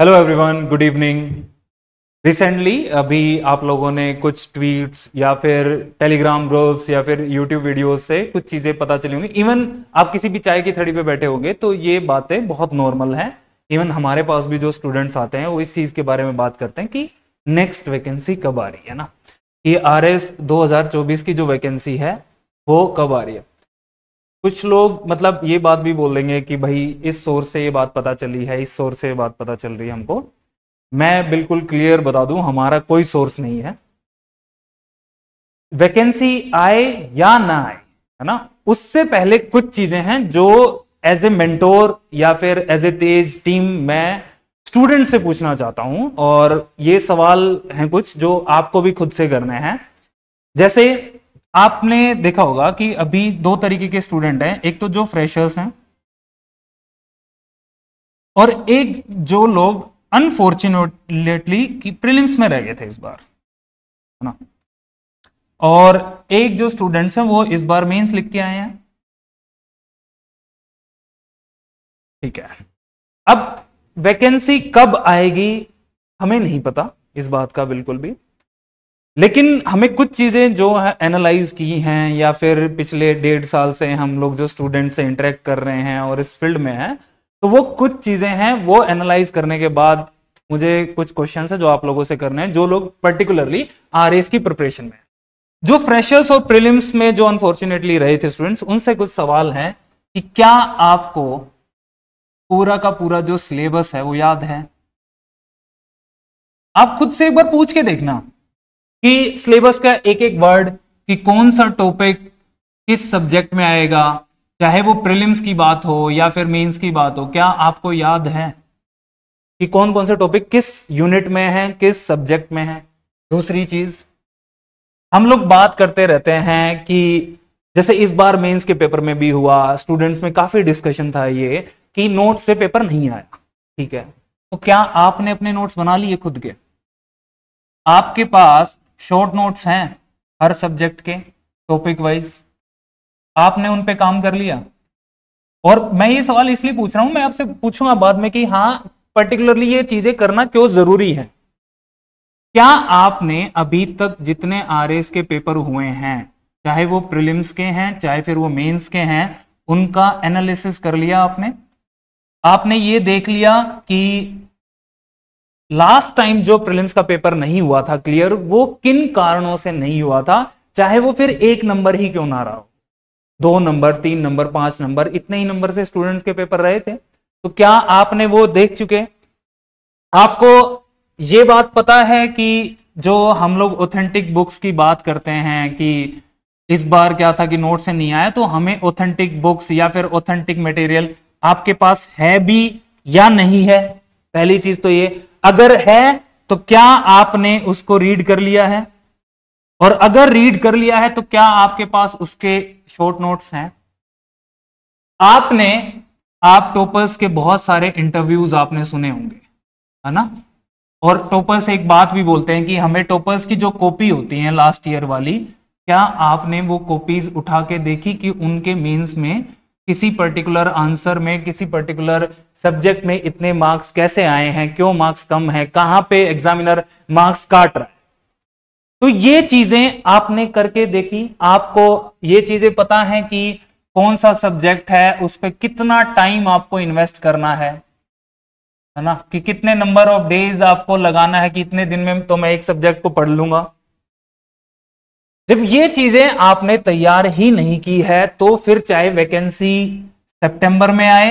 hello everyone good evening recently अभी आप लोगों ने कुछ ट्वीट्स या फिर टेलीग्राम ग्रुप्स या फिर यूट्यूब वीडियोस से कुछ चीज़ें पता चली होंगी इवन आप किसी भी चाय की थड़ी पे बैठे होंगे तो ये बातें बहुत नॉर्मल हैं इवन हमारे पास भी जो स्टूडेंट्स आते हैं वो इस चीज़ के बारे में बात करते हैं कि नेक्स्ट वैकेंसी कब आ रही है ना ये आर एस की जो वैकेंसी है वो कब आ रही है कुछ लोग मतलब ये बात भी बोल देंगे कि भाई इस सोर्स से ये बात पता चली है इस सोर्स से ये बात पता चल रही है हमको मैं बिल्कुल क्लियर बता दूं हमारा कोई सोर्स नहीं है वैकेंसी आए या ना आए है ना उससे पहले कुछ चीजें हैं जो एज ए मेंटोर या फिर एज ए तेज टीम मैं स्टूडेंट से पूछना चाहता हूं और ये सवाल हैं कुछ जो आपको भी खुद से करने हैं जैसे आपने देखा होगा कि अभी दो तरीके के स्टूडेंट हैं एक तो जो फ्रेशर्स हैं और एक जो लोग अनफॉर्चुनेटली कि प्रीलिम्स में रह गए थे इस बार है ना और एक जो स्टूडेंट्स हैं वो इस बार मेंस लिख के आए हैं ठीक है अब वैकेंसी कब आएगी हमें नहीं पता इस बात का बिल्कुल भी लेकिन हमें कुछ चीज़ें जो है एनालाइज की हैं या फिर पिछले डेढ़ साल से हम लोग जो स्टूडेंट से इंटरेक्ट कर रहे हैं और इस फील्ड में हैं तो वो कुछ चीज़ें हैं वो एनालाइज करने के बाद मुझे कुछ क्वेश्चन है जो आप लोगों से करने हैं जो लोग पर्टिकुलरली आर की प्रिपरेशन में जो फ्रेशर्स और प्रिलिम्स में जो अनफॉर्चुनेटली रहे थे स्टूडेंट्स उनसे कुछ सवाल हैं कि क्या आपको पूरा का पूरा जो सिलेबस है वो याद है आप खुद से एक बार पूछ के देखना कि सिलेबस का एक एक वर्ड कि कौन सा टॉपिक किस सब्जेक्ट में आएगा चाहे वो प्रिलिम्स की बात हो या फिर मेंस की बात हो क्या आपको याद है कि कौन कौन से टॉपिक किस यूनिट में है किस सब्जेक्ट में है दूसरी चीज हम लोग बात करते रहते हैं कि जैसे इस बार मेंस के पेपर में भी हुआ स्टूडेंट्स में काफी डिस्कशन था ये कि नोट्स से पेपर नहीं आया ठीक है तो क्या आपने अपने नोट्स बना लिए खुद के आपके पास शॉर्ट नोट्स हैं हर सब्जेक्ट के टॉपिक वाइज आपने उन पे काम कर लिया और मैं ये सवाल इसलिए पूछ रहा हूं मैं आपसे पूछूंगा बाद में कि हाँ पर्टिकुलरली ये चीजें करना क्यों जरूरी है क्या आपने अभी तक जितने आर के पेपर हुए हैं चाहे वो प्रिलिम्स के हैं चाहे फिर वो मेन्स के हैं उनका एनालिसिस कर लिया आपने आपने ये देख लिया कि लास्ट टाइम जो प्रिलिम्स का पेपर नहीं हुआ था क्लियर वो किन कारणों से नहीं हुआ था चाहे वो फिर एक नंबर ही क्यों ना रहा हो दो नंबर तीन नंबर पांच नंबर इतने ही नंबर से स्टूडेंट्स के पेपर रहे थे तो क्या आपने वो देख चुके आपको ये बात पता है कि जो हम लोग ऑथेंटिक बुक्स की बात करते हैं कि इस बार क्या था कि नोट से नहीं आया तो हमें ऑथेंटिक बुक्स या फिर ऑथेंटिक मटेरियल आपके पास है भी या नहीं है पहली चीज तो ये अगर है तो क्या आपने उसको रीड कर लिया है और अगर रीड कर लिया है तो क्या आपके पास उसके शॉर्ट नोट्स हैं आपने आप टोपर्स के बहुत सारे इंटरव्यूज आपने सुने होंगे है ना और टोपर्स एक बात भी बोलते हैं कि हमें टोपर्स की जो कॉपी होती है लास्ट ईयर वाली क्या आपने वो कॉपीज उठा के देखी कि उनके मीन्स में किसी पर्टिकुलर आंसर में किसी पर्टिकुलर सब्जेक्ट में इतने मार्क्स कैसे आए हैं क्यों मार्क्स कम है कहां पे एग्जामिनर मार्क्स काट रहा है तो ये चीजें आपने करके देखी आपको ये चीजें पता है कि कौन सा सब्जेक्ट है उस पर कितना टाइम आपको इन्वेस्ट करना है है ना कि कितने नंबर ऑफ डेज आपको लगाना है कि इतने दिन में तो मैं एक सब्जेक्ट को पढ़ लूंगा जब ये चीजें आपने तैयार ही नहीं की है तो फिर चाहे वैकेंसी सितंबर में आए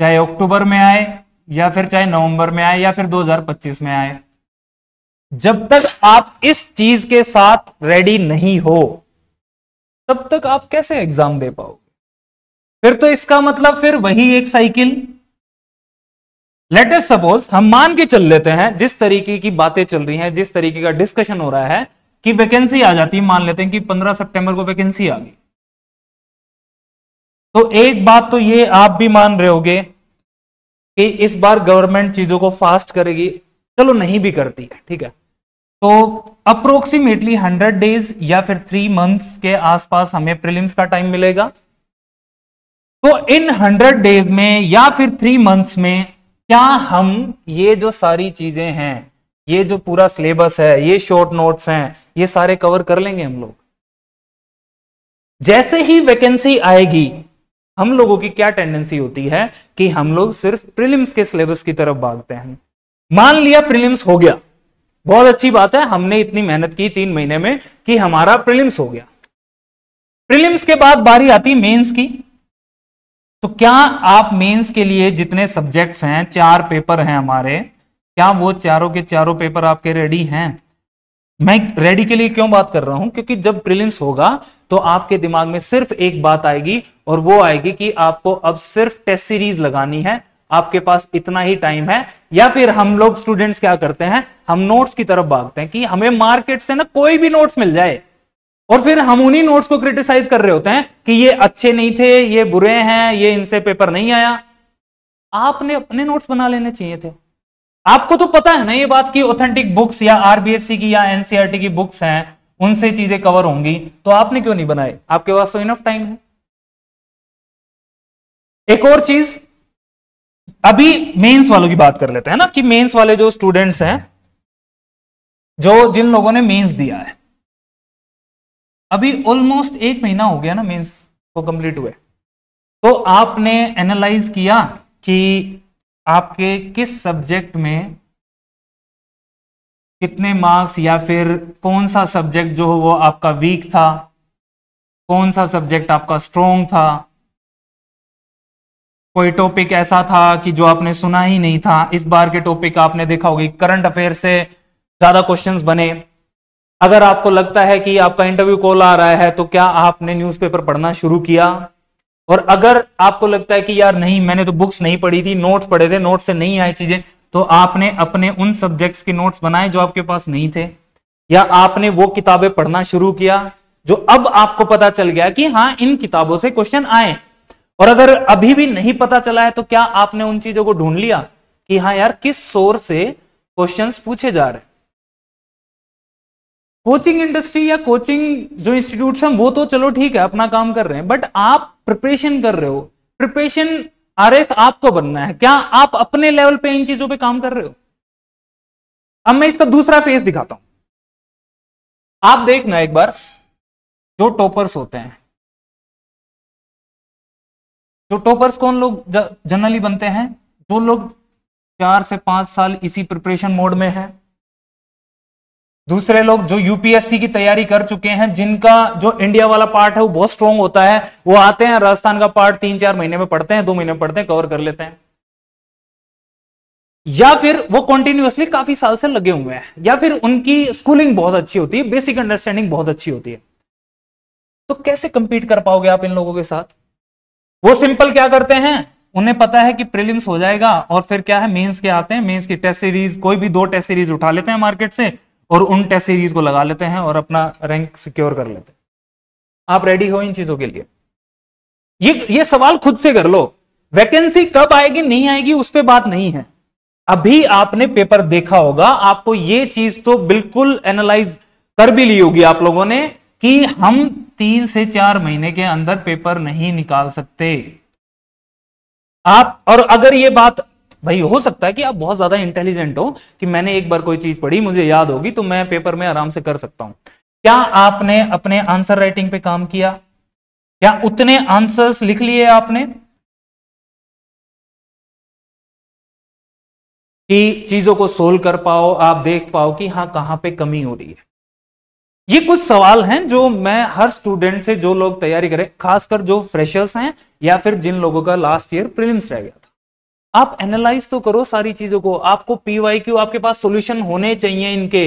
चाहे अक्टूबर में आए या फिर चाहे नवंबर में आए या फिर 2025 में आए जब तक आप इस चीज के साथ रेडी नहीं हो तब तक आप कैसे एग्जाम दे पाओगे फिर तो इसका मतलब फिर वही एक साइकिल लेटेस्ट सपोज हम मान के चल लेते हैं जिस तरीके की बातें चल रही हैं जिस तरीके का डिस्कशन हो रहा है कि वैकेंसी आ जाती है मान लेते हैं कि 15 सितंबर को वैकेंसी आ गई तो एक बात तो ये आप भी मान रहे होगे कि इस बार गवर्नमेंट चीजों को फास्ट करेगी चलो नहीं भी करती है ठीक है तो अप्रोक्सीमेटली हंड्रेड डेज या फिर थ्री मंथ्स के आसपास हमें प्रिलिम्स का टाइम मिलेगा तो इन हंड्रेड डेज में या फिर थ्री मंथ्स में क्या हम ये जो सारी चीजें हैं ये जो पूरा सिलेबस है ये शॉर्ट नोट्स हैं ये सारे कवर कर लेंगे हम लोग जैसे ही वैकेंसी आएगी हम लोगों की क्या टेंडेंसी होती है कि हम लोग सिर्फ प्रीलिम्स के सिलेबस की तरफ भागते हैं मान लिया प्रीलिम्स हो गया बहुत अच्छी बात है हमने इतनी मेहनत की तीन महीने में कि हमारा प्रीलिम्स हो गया प्रीलिम्स के बाद बारी आती मेंस की तो क्या आप मेंस के लिए जितने सब्जेक्ट्स हैं चार पेपर हैं हमारे क्या वो चारों के चारों पेपर आपके रेडी हैं मैं रेडी के लिए क्यों बात कर रहा हूं क्योंकि जब प्रिलिम्स होगा तो आपके दिमाग में सिर्फ एक बात आएगी और वो आएगी कि आपको अब सिर्फ टेस्ट सीरीज लगानी है आपके पास इतना ही टाइम है या फिर हम लोग स्टूडेंट्स क्या करते हैं हम नोट्स की तरफ भागते हैं कि हमें मार्केट से ना कोई भी नोट्स मिल जाए और फिर हम उन्हीं नोट्स को क्रिटिसाइज कर रहे होते हैं कि ये अच्छे नहीं थे ये बुरे हैं ये इनसे पेपर नहीं आया आपने अपने नोट्स बना लेने चाहिए थे आपको तो पता है ना ये बात की ऑथेंटिक बुक्स या आरबीएससी की या एनसीआरटी e की बुक्स हैं उनसे चीजें कवर होंगी तो आपने क्यों नहीं बनाए आपके पास तो इनफ टाइम है एक और चीज अभी मेंस वालों की बात कर लेते हैं ना कि मेंस वाले जो स्टूडेंट्स हैं जो जिन लोगों ने मेंस दिया है अभी ऑलमोस्ट एक महीना हो गया ना मेंस को कंप्लीट हुए तो आपने एनालाइज किया कि आपके किस सब्जेक्ट में कितने मार्क्स या फिर कौन सा सब्जेक्ट जो वो आपका वीक था कौन सा सब्जेक्ट आपका स्ट्रोंग था कोई टॉपिक ऐसा था कि जो आपने सुना ही नहीं था इस बार के टॉपिक आपने देखा होगी करंट अफेयर से ज्यादा क्वेश्चंस बने अगर आपको लगता है कि आपका इंटरव्यू कॉल आ रहा है तो क्या आपने न्यूज़पेपर पढ़ना शुरू किया और अगर आपको लगता है कि यार नहीं मैंने तो बुक्स नहीं पढ़ी थी नोट्स पढ़े थे नोट्स से नहीं आई चीजें तो आपने अपने उन सब्जेक्ट्स के नोट्स बनाए जो आपके पास नहीं थे या आपने वो किताबें पढ़ना शुरू किया जो अब आपको पता चल गया कि हाँ इन किताबों से क्वेश्चन आए और अगर अभी भी नहीं पता चला है तो क्या आपने उन चीजों को ढूंढ लिया कि हाँ यार किस शोर से क्वेश्चंस पूछे जा रहे हैं कोचिंग इंडस्ट्री या कोचिंग जो इंस्टीट्यूट हैं वो तो चलो ठीक है अपना काम कर रहे हैं बट आप प्रिपरेशन कर रहे हो प्रिपरेशन एस आपको बनना है क्या आप अपने लेवल पे इन चीजों पे काम कर रहे हो अब मैं इसका दूसरा फेस दिखाता हूं आप देखना एक बार जो टॉपर्स होते हैं जो टॉपर्स कौन लोग जनरली बनते हैं जो लोग चार से पांच साल इसी प्रिपरेशन मोड में है दूसरे लोग जो यूपीएससी की तैयारी कर चुके हैं जिनका जो इंडिया वाला पार्ट है वो बहुत स्ट्रांग होता है वो आते हैं राजस्थान का पार्ट तीन चार महीने में पढ़ते हैं दो महीने में पढ़ते हैं कवर कर लेते हैं या फिर वो कंटिन्यूसली काफी साल से लगे हुए हैं या फिर उनकी स्कूलिंग बहुत अच्छी होती है बेसिक अंडरस्टैंडिंग बहुत अच्छी होती है तो कैसे कंपीट कर पाओगे आप इन लोगों के साथ वो सिंपल क्या करते हैं उन्हें पता है कि प्रीलिम्स हो जाएगा और फिर क्या है मेंस के आते हैं मेंस की टेस्ट सीरीज कोई भी दो टेस्ट सीरीज उठा लेते हैं मार्केट से और उन टेस्ट सीरीज को लगा लेते हैं और अपना रैंक सिक्योर कर लेते हैं आप रेडी हो इन चीजों के लिए ये ये सवाल खुद से कर लो वैकेंसी कब आएगी नहीं आएगी उस पर बात नहीं है अभी आपने पेपर देखा होगा आपको ये चीज तो बिल्कुल एनालाइज कर भी ली होगी आप लोगों ने कि हम तीन से चार महीने के अंदर पेपर नहीं निकाल सकते आप और अगर ये बात भाई हो सकता है कि आप बहुत ज्यादा इंटेलिजेंट हो कि मैंने एक बार कोई चीज पढ़ी मुझे याद होगी तो मैं पेपर में आराम से कर सकता हूं क्या आपने अपने आंसर राइटिंग पे काम किया क्या उतने आंसर्स लिख लिए आपने कि चीजों को सोल्व कर पाओ आप देख पाओ कि हाँ कहां पे कमी हो रही है ये कुछ सवाल हैं जो मैं हर स्टूडेंट से जो लोग तैयारी करें खासकर जो फ्रेशर्स हैं या फिर जिन लोगों का लास्ट ईयर प्रीलिम्स रह गया था आप एनालाइज तो करो सारी चीजों को आपको पीवाई क्यू आपके पास सोल्यूशन होने चाहिए इनके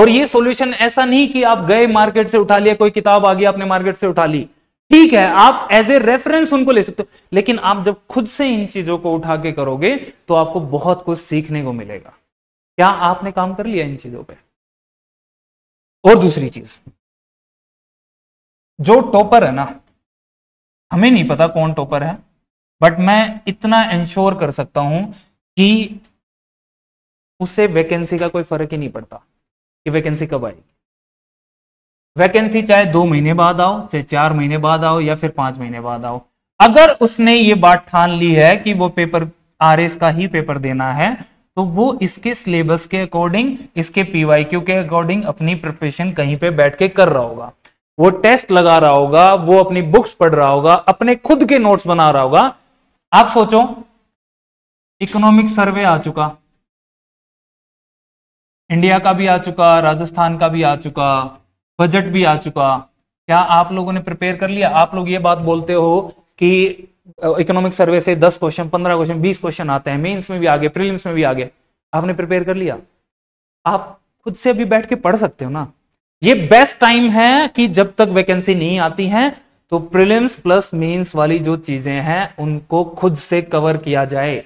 और ये सोल्यूशन ऐसा नहीं कि आप गए मार्केट से उठा लिया कोई किताब आ गई आपने मार्केट से उठा ली ठीक है आप एज ए रेफरेंस उनको ले सकते हो लेकिन आप जब खुद से इन चीजों को उठा के करोगे तो आपको बहुत कुछ सीखने को मिलेगा क्या आपने काम कर लिया इन चीजों पे और दूसरी चीज जो टॉपर है ना हमें नहीं पता कौन टॉपर है बट मैं इतना इंश्योर कर सकता हूं कि उसे वैकेंसी का कोई फर्क ही नहीं पड़ता कि वैकेंसी कब आएगी वैकेंसी चाहे दो महीने बाद आओ चाहे चार महीने बाद आओ या फिर पांच महीने बाद आओ अगर उसने ये बात ठान ली है कि वो पेपर आर का ही पेपर देना है तो वो इसके सिलेबस के अकॉर्डिंग इसके क्यू के अकॉर्डिंग अपनी प्रिपरेशन कहीं पे बैठ के कर रहा होगा वो टेस्ट लगा रहा होगा वो अपनी बुक्स पढ़ रहा होगा अपने खुद के नोट्स बना रहा होगा आप सोचो इकोनॉमिक सर्वे आ चुका इंडिया का भी आ चुका राजस्थान का भी आ चुका बजट भी आ चुका क्या आप लोगों ने प्रिपेयर कर लिया आप लोग ये बात बोलते हो कि इकोनॉमिक सर्वे से 10 क्वेश्चन 15 क्वेश्चन 20 क्वेश्चन आते हैं मेंस में भी आ गए प्रीलिम्स में भी आ गए आपने प्रिपेयर कर लिया आप खुद से भी बैठ के पढ़ सकते हो ना ये बेस्ट टाइम है कि जब तक वैकेंसी नहीं आती है तो प्रिलिम्स प्लस मेंस वाली जो चीजें हैं उनको खुद से कवर किया जाए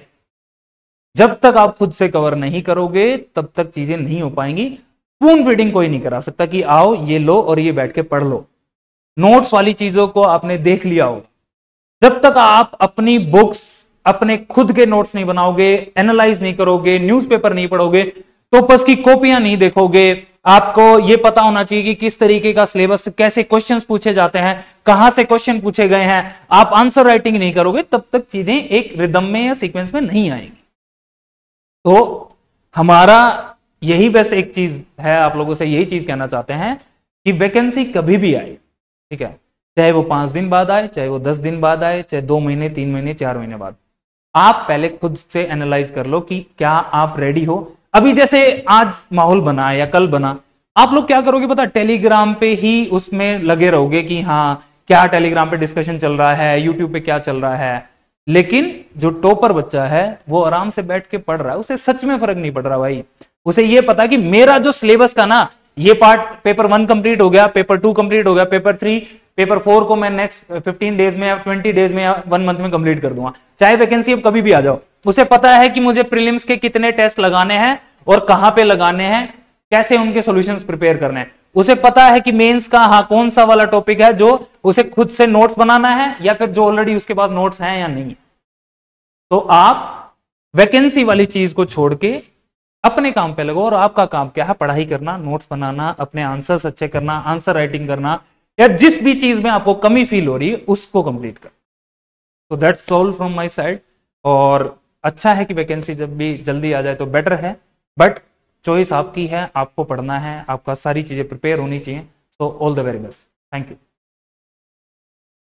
जब तक आप खुद से कवर नहीं करोगे तब तक चीजें नहीं हो पाएंगी पूर्ण फीडिंग कोई नहीं करा सकता कि आओ ये लो और ये बैठ के पढ़ लो नोट्स वाली चीजों को आपने देख लिया हो जब तक आप अपनी बुक्स अपने खुद के नोट्स नहीं बनाओगे एनालाइज नहीं करोगे न्यूज़पेपर नहीं पढ़ोगे तो बस की कॉपियां नहीं देखोगे आपको ये पता होना चाहिए कि किस तरीके का सिलेबस कैसे क्वेश्चन पूछे जाते हैं कहां से क्वेश्चन पूछे गए हैं आप आंसर राइटिंग नहीं करोगे तब तक चीजें एक रिदम में या सीक्वेंस में नहीं आएंगी तो हमारा यही बस एक चीज है आप लोगों से यही चीज कहना चाहते हैं कि वैकेंसी कभी भी आए ठीक है चाहे वो पांच दिन बाद आए चाहे वो दस दिन बाद आए चाहे दो महीने तीन महीने चार महीने बाद आप पहले खुद से एनालाइज कर लो कि क्या आप रेडी हो अभी जैसे आज माहौल बना या कल बना आप लोग क्या करोगे पता टेलीग्राम पे ही उसमें लगे रहोगे कि हाँ क्या टेलीग्राम पे डिस्कशन चल रहा है यूट्यूब पे क्या चल रहा है लेकिन जो टॉपर बच्चा है वो आराम से बैठ के पढ़ रहा है उसे सच में फर्क नहीं पड़ रहा भाई उसे ये पता कि मेरा जो सिलेबस का ना ये पार्ट पेपर वन कंप्लीट हो गया पेपर टू कंप्लीट हो गया पेपर थ्री पेपर फोर को मैं नेक्स्ट फिफ्टीन डेज में या ट्वेंटी डेज में या वन मंथ में कंप्लीट कर दूंगा चाहे वैकेंसी अब कभी भी आ जाओ उसे पता है कि मुझे प्रीलिम्स के कितने टेस्ट लगाने हैं और कहां पे लगाने हैं कैसे उनके सॉल्यूशंस प्रिपेयर करने हैं उसे पता है कि मेंस का हाँ कौन सा वाला टॉपिक है जो उसे खुद से नोट्स बनाना है या फिर जो ऑलरेडी उसके पास नोट्स हैं या नहीं तो आप वैकेंसी वाली चीज को छोड़ के अपने काम पे लगो और आपका काम क्या है पढ़ाई करना नोट्स बनाना अपने आंसर्स अच्छे करना आंसर राइटिंग करना या जिस भी चीज में आपको कमी फील हो रही है उसको कंप्लीट कर so that's all from my side और अच्छा है कि वैकेंसी जब भी जल्दी आ जाए तो बेटर है बट चॉइस आपकी है आपको पढ़ना है आपका सारी चीज़ें प्रिपेयर होनी चाहिए so all the very best thank you